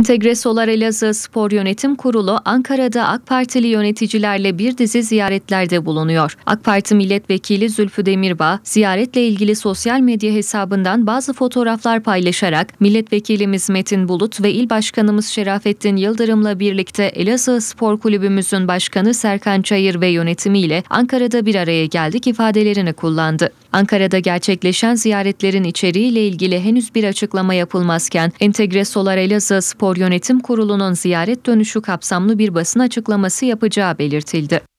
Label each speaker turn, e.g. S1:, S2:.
S1: Entegre Solar Elazığ Spor Yönetim Kurulu Ankara'da AK Partili yöneticilerle bir dizi ziyaretlerde bulunuyor. AK Parti Milletvekili Zülfü Demirbağ ziyaretle ilgili sosyal medya hesabından bazı fotoğraflar paylaşarak milletvekilimiz Metin Bulut ve il başkanımız Şerafettin Yıldırım'la birlikte Elazığ Spor Kulübümüzün başkanı Serkan Çayır ve yönetimiyle Ankara'da bir araya geldik ifadelerini kullandı. Ankara'da gerçekleşen ziyaretlerin içeriğiyle ilgili henüz bir açıklama yapılmazken Entegre Solar Elazığ Spor Yönetim Kurulu'nun ziyaret dönüşü kapsamlı bir basın açıklaması yapacağı belirtildi.